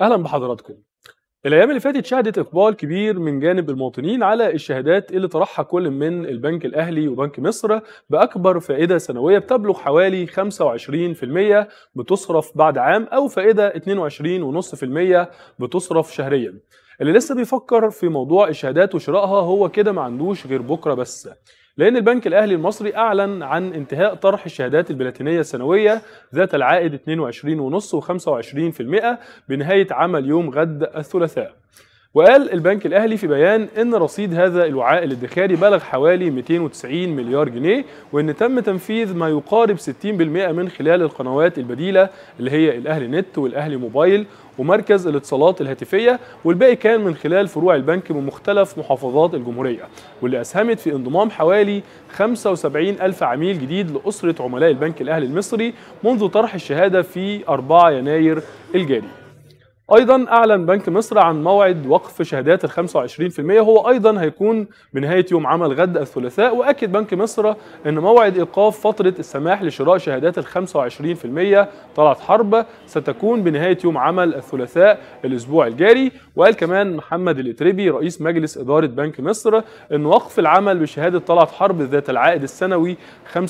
اهلا بحضراتكم الايام اللي فاتت شهدت اقبال كبير من جانب المواطنين على الشهادات اللي طرحها كل من البنك الاهلي وبنك مصر باكبر فائده سنويه بتبلغ حوالي 25% بتصرف بعد عام او فائده 22.5% بتصرف شهريا اللي لسه بيفكر في موضوع الشهادات وشرائها هو كده ما عندوش غير بكره بس لأن البنك الأهلي المصري أعلن عن انتهاء طرح الشهادات البلاتينية السنوية ذات العائد 22.5 و25% بنهاية عمل يوم غد الثلاثاء وقال البنك الاهلي في بيان ان رصيد هذا الوعاء الادخاري بلغ حوالي 290 مليار جنيه وان تم تنفيذ ما يقارب 60% من خلال القنوات البديله اللي هي الاهلي نت والاهلي موبايل ومركز الاتصالات الهاتفيه والباقي كان من خلال فروع البنك من مختلف محافظات الجمهوريه واللي اسهمت في انضمام حوالي 75 الف عميل جديد لاسره عملاء البنك الاهلي المصري منذ طرح الشهاده في 4 يناير الجاري ايضا اعلن بنك مصر عن موعد وقف شهادات ال 25% هو ايضا هيكون بنهايه يوم عمل غد الثلاثاء واكد بنك مصر ان موعد ايقاف فتره السماح لشراء شهادات ال 25% طلعت حرب ستكون بنهايه يوم عمل الثلاثاء الاسبوع الجاري وقال كمان محمد الاتربي رئيس مجلس اداره بنك مصر ان وقف العمل بشهاده طلعت حرب ذات العائد السنوي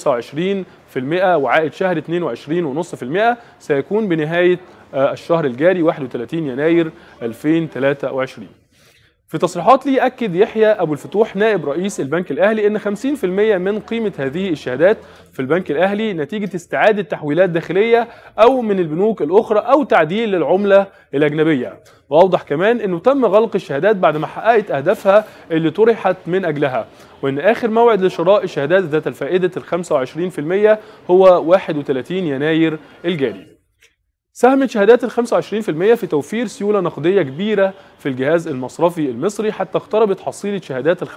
25% وعائد شهر 22.5% سيكون بنهايه آه، الشهر الجاري 31 يناير 2023 في تصريحات لي أكد يحيى أبو الفتوح نائب رئيس البنك الأهلي أن 50% من قيمة هذه الشهادات في البنك الأهلي نتيجة استعادة تحويلات داخلية أو من البنوك الأخرى أو تعديل للعملة الأجنبية وأوضح كمان أنه تم غلق الشهادات بعد ما حققت أهدافها اللي طرحت من أجلها وأن آخر موعد لشراء الشهادات ذات الفائدة ال 25% هو 31 يناير الجاري ساهمت شهادات ال 25% في توفير سيولة نقدية كبيرة في الجهاز المصرفي المصري حتى اقتربت حصيلة شهادات ال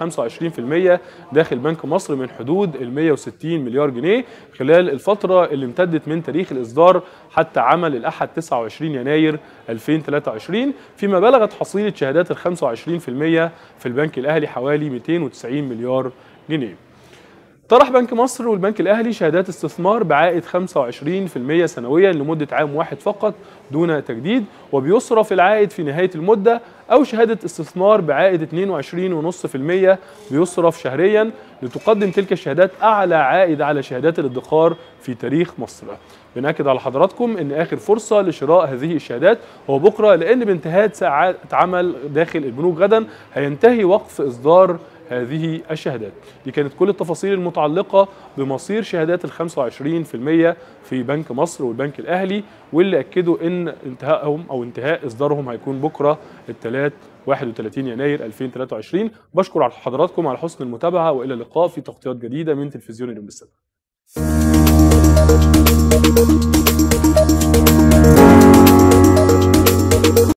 25% داخل بنك مصر من حدود ال 160 مليار جنيه خلال الفترة اللي امتدت من تاريخ الإصدار حتى عمل الأحد 29 يناير 2023 فيما بلغت حصيلة شهادات ال 25% في البنك الأهلي حوالي 290 مليار جنيه طرح بنك مصر والبنك الأهلي شهادات استثمار بعائد 25% سنويا لمدة عام واحد فقط دون تجديد وبيصرف العائد في نهاية المدة أو شهادة استثمار بعائد 22.5% بيصرف شهريا لتقدم تلك الشهادات أعلى عائد على شهادات الادخار في تاريخ مصر بنأكد على حضراتكم أن آخر فرصة لشراء هذه الشهادات هو بكرة لأن بانتهاء ساعات عمل داخل البنوك غدا هينتهي وقف إصدار هذه الشهادات دي كانت كل التفاصيل المتعلقة بمصير شهادات ال 25% في بنك مصر والبنك الأهلي واللي أكدوا أن انتهائهم أو انتهاء إصدارهم هيكون بكرة الثلاث 31 يناير 2023 بشكر على حضراتكم على حسن المتابعة وإلى اللقاء في تغطيات جديدة من تلفزيون اليوم السبت